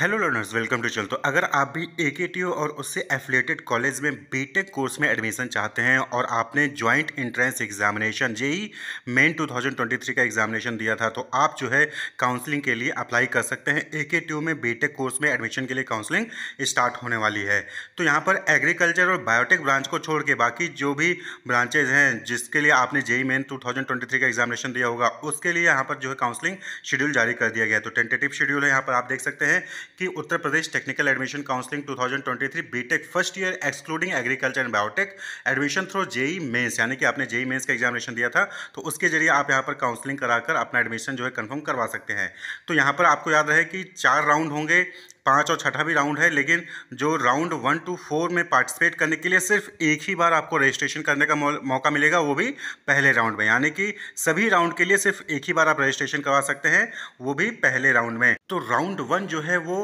Hello learners welcome to चल तो अगर आप भी ए के टी ओ और उससे एफिलेटेड कॉलेज में बीटेक कोर्स में एडमिशन चाहते हैं और आपने joint entrance examination JEE main 2023 का एग्जामिनेशन दिया था तो आप जो है काउंसलिंग के लिए अप्लाई कर सकते हैं ए के टी ओ में बीटेक कोर्स में एडमिशन के लिए काउंसलिंग स्टार्ट होने वाली है तो यहाँ पर एग्रीकल्चर और बायोटेक ब्रांच को छोड़ के बाकी जो भी ब्रांचेज हैं जिसके लिए आपने जेई मेन टू का एग्जामिनेशन दिया होगा उसके लिए यहाँ पर जो है काउंसलिंग शेड्यूल जारी कर दिया गया तो टेंटेटिव शेड्यूल है यहाँ पर आप देख सकते हैं कि Uttar Pradesh technical admission counselling 2023 BTech first year excluding agriculture and biotech admission through JEE mains यानी कि आपने जेई मेंस का एग्जामिनेशन दिया था तो उसके जरिए आप यहाँ पर काउंसलिंग कराकर अपना एडमिशन जो है कन्फर्म करवा सकते हैं तो यहाँ पर आपको याद रहे कि चार राउंड होंगे पाँच और छठा भी राउंड है लेकिन जो राउंड वन टू फोर में पार्टिसिपेट करने के लिए सिर्फ एक ही बार आपको रजिस्ट्रेशन करने का मौका मिलेगा वो भी पहले राउंड में यानी कि सभी राउंड के लिए सिर्फ एक ही बार आप रजिस्ट्रेशन करवा सकते हैं वो भी पहले राउंड में तो राउंड वन जो है वो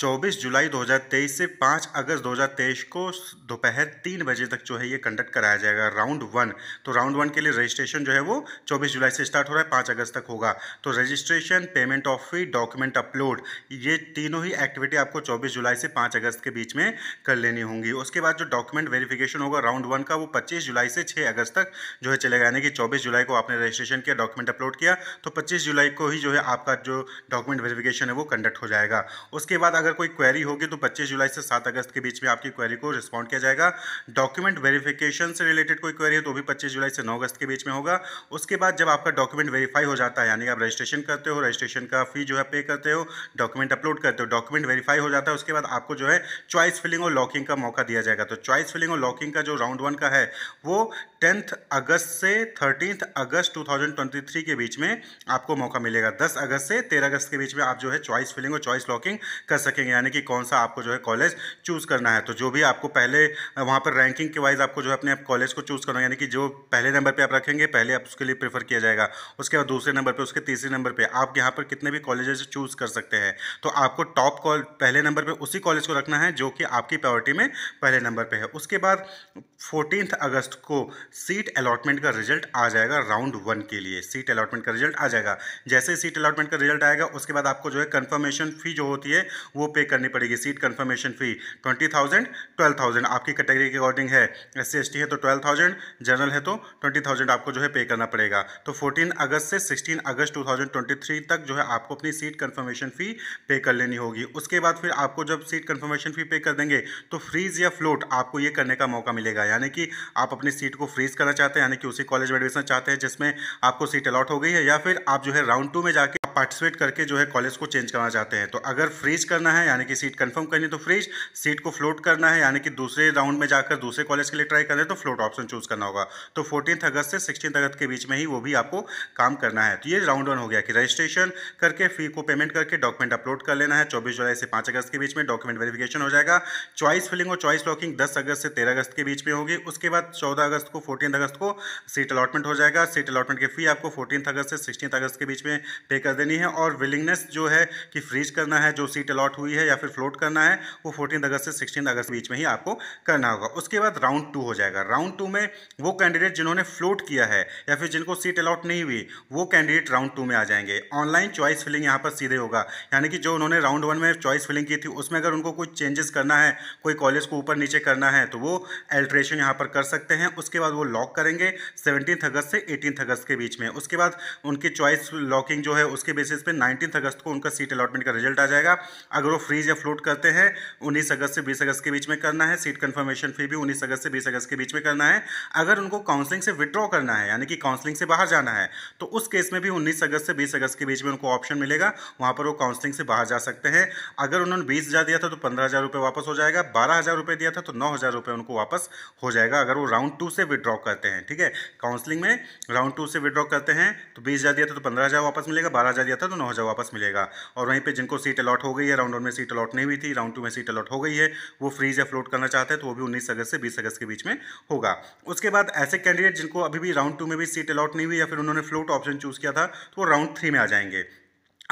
24 जुलाई 2023 से 5 अगस्त 2023 को दोपहर तीन बजे तक जो है ये कंडक्ट कराया जाएगा राउंड वन तो राउंड वन के लिए रजिस्ट्रेशन जो है वो 24 जुलाई से स्टार्ट हो रहा है 5 अगस्त तक होगा तो registration payment of fee document upload ये तीनों ही एक्टिविटी आपको 24 जुलाई से 5 अगस्त के बीच में कर लेनी होंगी उसके बाद जो डॉक्यूमेंट वेरीफिकेशन होगा राउंड वन का वो पच्चीस जुलाई से छः अगस्त तक जो है चलेगा यानी कि चौबीस जुलाई को आपने रजिस्ट्रेशन किया डॉक्यूमेंट अपलोड किया तो पच्चीस जुलाई को ही जो है आपका जो डॉक्यूमेंट वेरीफिकेशन है वो कंडक्ट हो जाएगा उसके बाद अगर कोई क्वेरी होगी तो 25 जुलाई से 7 अगस्त के बीच में आपकी क्वेरी को रिस्पॉन्ड किया जाएगा डॉक्यूमेंट वेरिफिकेशन से रिलेटेड कोई क्वेरी है तो भी 25 जुलाई से 9 अगस्त के बीच में होगा उसके बाद जब आपका डॉक्यूमेंट वेरीफाई हो जाता है यानी आप रजिस्ट्रेशन करते हो रजिस्ट्रेशन का फी जो है पे करते हो डॉक्यूमेंट अपलोड करते हो डॉक्यूमेंट वेरीफाई हो जाता है उसके बाद आपको जो है चॉइस फिलिंग और लॉकिंग का मौका दिया जाएगा तो चॉइस फिलिंग और लॉकिंग का जो राउंड वन का है वो टेंथ अगस्त से थर्टीन अगस्त 2023 के बीच में आपको मौका मिलेगा दस अगस्त से तेरह अगस्त के बीच में आप जो है चॉइस फिलिंग और चॉइस लॉकिंग कर सकते सकेंगे यानी कि कौन सा आपको जो है कॉलेज चूज़ करना है तो जो भी आपको पहले वहाँ पर रैंकिंग के वाइज आपको जो है अपने आप कॉलेज को चूज़ करना यानी कि जो पहले नंबर पर आप रखेंगे पहले आप उसके लिए प्रेफर किया जाएगा उसके बाद दूसरे नंबर पर उसके तीसरे नंबर पर आप यहाँ पर कितने भी कॉलेजेस चूज़ कर सकते हैं तो आपको टॉप कॉल पहले नंबर पर उसी कॉलेज को रखना है जो कि आपकी प्रायोरिटी में पहले नंबर पर है उसके बाद फोर्टीन अगस्त को सीट अलॉटमेंट का रिजल्ट आ जाएगा राउंड वन के लिए सीट अलॉटमेंट का रिजल्ट आ जाएगा जैसे सीट अलॉटमेंट का रिजल्ट आएगा उसके बाद आपको जो है कंफर्मेशन फी जो होती है वो पे करनी पड़ेगी seat confirmation fee twenty thousand twelve thousand आपकी कैटेगरी के अकॉर्डिंग है एस सी है तो ट्वेल्व थाउजेंड जनरल है तो ट्वेंटी थाउजेंड आपको जो है पे करना पड़ेगा तो फोर्टीन अगस्त से सिक्सटीन अगस्त टू थाउजेंड ट्वेंटी थ्री तक जो है आपको अपनी सीट कन्फर्मेशन फ़ी पे कर लेनी होगी उसके बाद फिर आपको जब सीट कन्फर्मेशन फ़ी पे कर देंगे तो फ्रीज़ या फ्लोट आपको ये करने का मौका मिलेगा यानी कि आप अपनी सीट को फ्रीज़ करना चाहते हैं यानी कि उसी कॉलेज में एडमिशन चाहते हैं जिसमें आपको सीट अलॉट हो गई है या फिर आप जो है राउंड टू में जाकर पार्टिसिपेट करके जो है कॉलेज को चेंज करना चाहते हैं तो अगर फ्रीज करना है यानी कि सीट कन्फर्म करनी है तो फ्रीज सीट को फ्लोट करना है यानी कि दूसरे राउंड में जाकर दूसरे कॉलेज के लिए ट्राई करना है तो फ्लोट ऑप्शन चूज़ करना होगा तो फोर्टीन अगस्त से सिक्सटीन अगस्त के बीच में ही वो भी आपको काम करना है तो ये राउंड वन हो गया कि रजिस्ट्रेशन करके फी को पेमेंट करके डॉक्यूमेंट अपलोड कर लेना है चौबीस जुलाई से पाँच अगस्त के बीच में डॉक्यूमेंट वेरिफिकेशन हो जाएगा चॉइस फिलिंग और चॉइस लॉकिंग दस अगस्त से तेरह अगस्त के बीच में होगी उसके बाद चौदह अगस्त को फोर्टीन अगस्त को सीट अलॉटमेंट हो जाएगा सीट अलॉटमेंट की फी आपको फोर्टीन अगस्त से सिक्सटीन अगस्त के बीच में पे कर देनी देनी है और विलिंगनेस जो है कि फ्रीज करना है जो सीट अलॉट हुई है या फिर फ्लोट करना है वो फोर्टीन अगस्त से सिक्सटीन अगस्त बीच में ही आपको करना होगा उसके बाद राउंड टू हो जाएगा राउंड टू में वो कैंडिडेट जिन्होंने फ्लोट किया है या फिर जिनको सीट अलॉट नहीं हुई वो कैंडिडेट राउंड टू में आ जाएंगे ऑनलाइन चॉइस फिलिंग यहाँ पर सीधे होगा यानी कि जो उन्होंने राउंड वन में चॉइस फिलिंग की थी उसमें अगर उनको कुछ चेंजेस करना है कोई कॉलेज को ऊपर नीचे करना है तो वो एल्ट्रेशन यहाँ पर कर सकते हैं उसके बाद वो लॉक करेंगे सेवनटीन अगस्त से एटीन अगस्त के बीच में उसके बाद उनकी चॉइस लॉकिंग जो है उसके बेसिस पे नाइनटीन अगस्त को उनका सीट अलॉटमेंट का रिजल्ट आ जाएगा अगर वो फ्रीज या फ्लोट करते हैं उन्नीस अगस्त से बीस अगस्त के बीच में करना है सीट कन्फर्मेशन फी भी उन्नीस अगस्त से बीस अगस्त के बीच में करना है अगर उनको काउंसलिंग से विड्रॉ करना है यानी कि काउंसलिंग से बाहर जाना है तो उस केस में भी उन्नीस अगस्त से बीस अगस्त के बीच में उनको ऑप्शन मिलेगा वहाँ पर वो काउंसलिंग से बाहर जा सकते हैं अगर उन्होंने बीस दिया था तो पंद्रह वापस हो जाएगा बारह हज़ार दिया था तो नौ हज़ार उनको वापस हो जाएगा अगर वो राउंड टू से विड्रॉ करते हैं ठीक है काउंसलिंग में राउंड टू से विड्रॉ करते हैं तो बीस हज़ार दिया था तो पंद्रह हज़ार वापस मिलेगा बारह दिया था तो नौ हज़ार वापस मिलेगा और वहीं पे जिनको सीट अलॉट हो गई है राउंड वन में सीट अलॉट नहीं हुई थी राउंड टू में सीट अलॉट हो गई है वो फ्रीज या फ्लोट करना चाहते हैं तो वो भी उन्नीस अगस्त से बीस अगस्त के बीच में होगा उसके बाद ऐसे कैंडिडेट जिनको अभी भी राउंड टू में भी सीट अलॉट नहीं हुई या फिर उन्होंने फ्लोट ऑप्शन चूज़ किया था तो वो राउंड थ्री में आ जाएंगे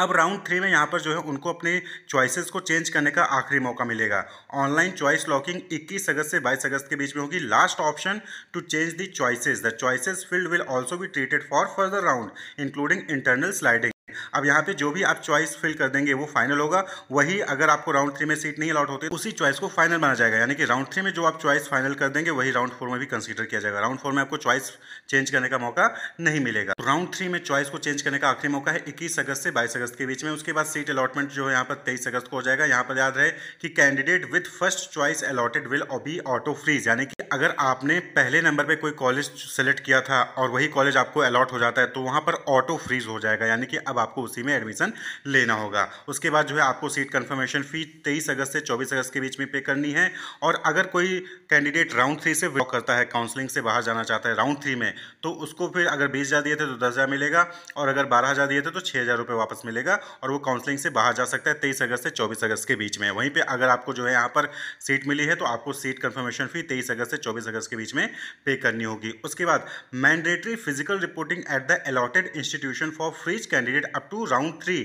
अब राउंड थ्री में यहाँ पर जो है उनको अपने चॉइसेस को चेंज करने का आखिरी मौका मिलेगा ऑनलाइन चॉइस लॉकिंग 21 अगस्त से 22 अगस्त के बीच में होगी last option to change the choices the choices filled will also be treated for further round including internal sliding अब यहाँ पे जो भी आप चॉइस फिल कर देंगे वो फाइनल होगा वही अगर आपको राउंड थ्री में सीट नहीं अलाउट होती उसी चॉइस को फाइनल माना जाएगा यानी कि राउंड थ्री में जो आप चॉइस फाइनल कर देंगे वही राउंड फोर में भी कंसिडर किया जाएगा राउंड फोर में आपको चॉइस चेंज करने का मौका नहीं मिलेगा राउंड थ्री में चॉइस को चेंज करने का आखिरी मौका है इक्कीस अगस्त से बाईस अगस्त के बीच में उसके बाद सीट अलॉटमेंट जो है यहाँ पर तेईस अगस्त को हो जाएगा यहाँ पर याद रहे कि candidate with first choice allotted will be auto freeze यानी कि अगर आपने पहले नंबर पर कोई कॉलेज सेलेक्ट किया था और वही कॉलेज आपको अलॉट हो जाता है तो वहां पर ऑटो फ्रीज हो जाएगा यानी कि अब आपको उसी में एडमिशन लेना होगा उसके बाद जो है आपको सीट कन्फर्मेशन फ़ी तेईस अगस्त से चौबीस अगस्त के बीच में पे करनी है और अगर कोई कैंडिडेट राउंड थ्री से वॉक करता है काउंसलिंग से बाहर जाना चाहता है राउंड थ्री में तो उसको फिर अगर बीस हज़ार दिए थे तो दस हज़ार मिलेगा और अगर बारह हज़ार दिए थे तो छः हज़ार रुपये वापस मिलेगा और वो काउंसलिंग से बाहर जा सकता है तेईस अगस्त से चौबीस अगस्त के बीच में वहीं पर अगर आपको जो है यहाँ पर सीट मिली है तो आपको सीट कन्फर्मेशन फ़ी तेईस अगस्त से चौबीस अगस्त के बीच में पे करनी होगी उसके बाद mandatory physical reporting at the allotted institution for freeze candidate up to round three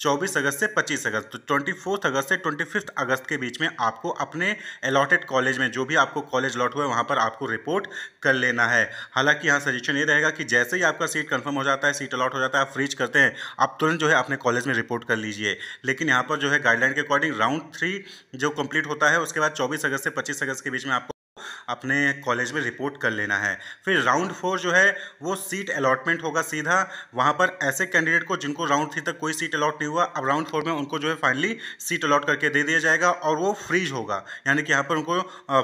चौबीस अगस्त से पच्चीस अगस्त तो ट्वेंटी फोर्थ अगस्त से ट्वेंटी फिफ्थ अगस्त के बीच में आपको अपने अलॉटेड कॉलेज में जो भी आपको कॉलेज अलॉट हुआ है वहाँ पर आपको रिपोर्ट कर लेना है हालांकि यहाँ सजेशन ये रहेगा कि जैसे ही आपका सीट कंफर्म हो जाता है सीट अलॉट हो जाता है आप फ्रीज करते हैं आप तुरंत जो है अपने कॉलेज में रिपोर्ट कर लीजिए लेकिन यहाँ पर जो है गाइडलाइन के अकॉर्डिंग राउंड थ्री जो कंप्लीट होता है उसके बाद चौबीस अगस्त से पच्चीस अगस्त के बीच में आपको अपने कॉलेज में रिपोर्ट कर लेना है फिर राउंड फोर जो है वो सीट अलॉटमेंट होगा सीधा वहाँ पर ऐसे कैंडिडेट को जिनको राउंड थ्री तक कोई सीट अलॉट नहीं हुआ अब राउंड फोर में उनको जो है फाइनली सीट अलॉट करके दे दिया जाएगा और वो फ्रीज होगा यानी कि यहाँ पर उनको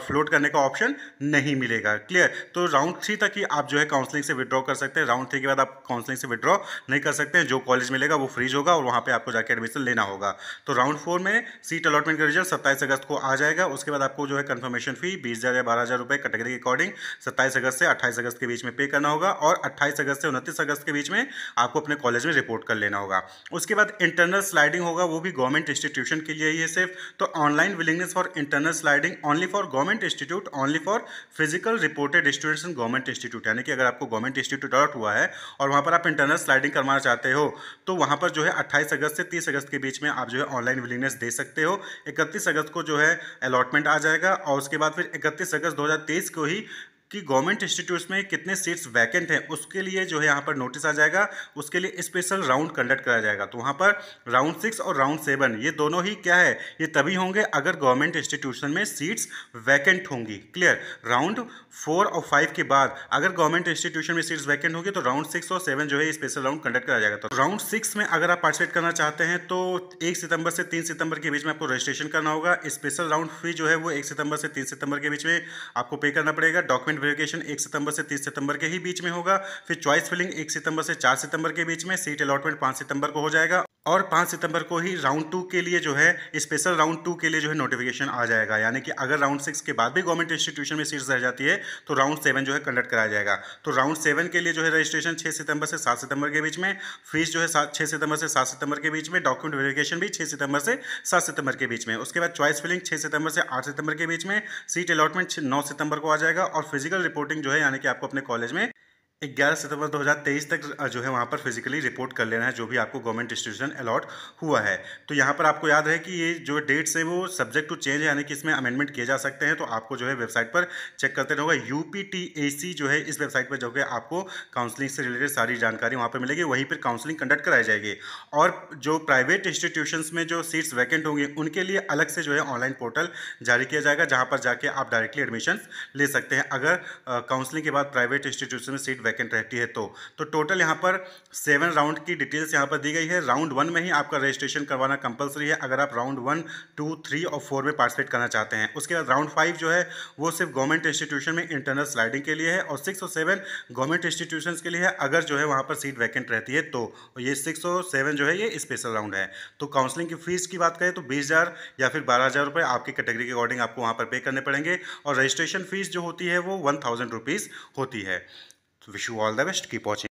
फ्लोट करने का ऑप्शन नहीं मिलेगा क्लियर तो राउंड थ्री तक ही आप जो है काउंसलिंग से विड्रॉ कर सकते हैं राउंड थ्री के बाद आप काउंसलिंग से विड्रॉ नहीं कर सकते हैं जो कॉलेज मिलेगा वो फ्रीज होगा और वहाँ पर आपको जाकर एडमिशन लेना होगा तो राउंड फोर में सीट अलॉटमेंट का रिजल्ट सत्ताईस अगस्त को आ जाएगा उसके बाद आपको जो है कन्फर्मेशन फी बीस हज़ार या बारह हज़ार रुपये कैटेगरी के अकॉर्डिंग सत्ताईस अगस्त से अट्ठाईस अगस्त के बीच में पे करना होगा और अट्ठाईस अगस्त से उनतीस अगस्त के बीच में आपको अपने कॉलेज में रिपोर्ट कर लेना होगा उसके बाद इंटरनल स्लाइडिंग होगा वो भी गवर्नमेंट इंस्टीट्यूशन के लिए ही है सिर्फ तो online willingness for internal sliding only for government institute only for physical reported students in government institute यानी कि अगर आपको गवर्नमेंट इंस्टीट्यूट अलर्ट हुआ है और वहाँ पर आप इंटरनल स्लाइडिंग करवाना चाहते हो तो वहाँ पर जो है अट्ठाईस अगस्त से तीस अगस्त के बीच में आप जो है ऑनलाइन विलिंगनेस दे सकते हो इकतीस अगस्त को जो है अलॉटमेंट आ जाएगा और उसके बाद फिर इकतीस अगस्त अगस्त 2023 को ही कि गवर्नमेंट इंस्टीट्यूट्स में कितने सीट्स वैकेंट हैं उसके लिए जो है यहाँ पर नोटिस आ जाएगा उसके लिए स्पेशल राउंड कंडक्ट कराया जाएगा तो वहाँ पर राउंड सिक्स और राउंड सेवन ये दोनों ही क्या है ये तभी होंगे अगर गवर्नमेंट इंस्टीट्यूशन में सीट्स वैकेंट होंगी क्लियर राउंड फोर और फाइव के बाद अगर गवर्नमेंट इंस्टीट्यूशन में सीट्स वैकेंट होगी तो राउंड सिक्स और सेवन जो है स्पेशल राउंड कंडक्ट कराया जाएगा तो राउंड सिक्स में अगर आप पार्टिसिपेट करना चाहते हैं तो एक सितंबर से तीन सितंबर के बीच में आपको रजिस्ट्रेशन करना होगा स्पेशल राउंड फी जो है वो एक सितंबर से तीन सितंबर के बीच में आपको पे करना पड़ेगा डॉक्यूमेंट वेरिफिकेशन एक सितंबर से तीस सितंबर के ही बीच में होगा फिर चॉइस फिलिंग एक सितंबर से चार सितंबर के बीच में सीट अलॉटमेंट पांच सितंबर को हो जाएगा और पाँच सितंबर को ही राउंड टू के लिए जो है स्पेशल राउंड टू के लिए जो है नोटिफिकेशन आ जाएगा यानी कि अगर राउंड सिक्स के बाद भी गवर्नमेंट इंस्टीट्यूशन में सीट्स रह जाती है तो राउंड सेवन जो है कंडक्ट कराया जाएगा तो राउंड सेवन के लिए जो है रजिस्ट्रेशन छः सितंबर से सात सितंबर के बीच में फीस जो है सात छः सितंबर से सात सितंबर के बीच में डॉक्यूमेंट वेरिफिकेशन भी छः सितंबर से सात सितंबर के बीच में उसके बाद चॉइस फिलिंग छः सितंबर से आठ सितंबर के बीच में सीट अलॉटमेंट नौ सितंबर को आ जाएगा और फिजिकल रिपोर्टिंग जो है यानी कि आपको अपने कॉलेज में ग्यारह सितंबर 2023 तक जो है वहाँ पर फिजिकली रिपोर्ट कर लेना है जो भी आपको गवर्नमेंट इंस्टीट्यूशन अलॉट हुआ है तो यहाँ पर आपको याद है कि ये जो डेट्स है वो सब्जेक्ट टू चेंज है यानी कि इसमें अमेंडमेंट किए जा सकते हैं तो आपको जो है वेबसाइट पर चेक करते रहोगे यू जो है इस वेबसाइट पर जो है आपको काउंसलिंग से रिलेटेड सारी जानकारी वहाँ पर मिलेगी वहीं पर काउंसलिंग कंडक्ट कराई जाएगी और जो प्राइवेट इंस्टीट्यूशन में जो सीट्स वैकेंट होंगी उनके लिए अलग से जो है ऑनलाइन पोर्टल जारी किया जाएगा जहाँ पर जाके आप डायरेक्टली एडमिशन ले सकते हैं अगर काउंसलिंग के बाद प्राइवेट इंस्टीट्यूशन में सीट वैकेंट रहती है तो तो टोटल यहाँ पर सेवन राउंड की डिटेल्स यहाँ पर दी गई है राउंड वन में ही आपका रजिस्ट्रेशन करवाना कंपलसरी है अगर आप राउंड वन टू थ्री और फोर में पार्टिसिपेट करना चाहते हैं उसके बाद राउंड फाइव जो है वो सिर्फ गवर्नमेंट इंस्टीट्यूशन में इंटरनल स्लाइडिंग के लिए है और सिक्स और सेवन गवर्नमेंट इंस्टीट्यूशन के लिए है अगर जो है वहाँ पर सीट वैकेंट रहती है तो ये सिक्स और सेवन जो है ये स्पेशल राउंड है तो काउंसलिंग की फीस की बात करें तो बीस हज़ार या फिर बारह हज़ार रुपये आपकी कैटेगरी के अकॉर्डिंग आपको वहाँ पर पे करने पड़ेंगे और रजिस्ट्रेशन फीस जो होती है वो वन थाउजेंड रुपीज़ होती है wish you all the best. Keep watching.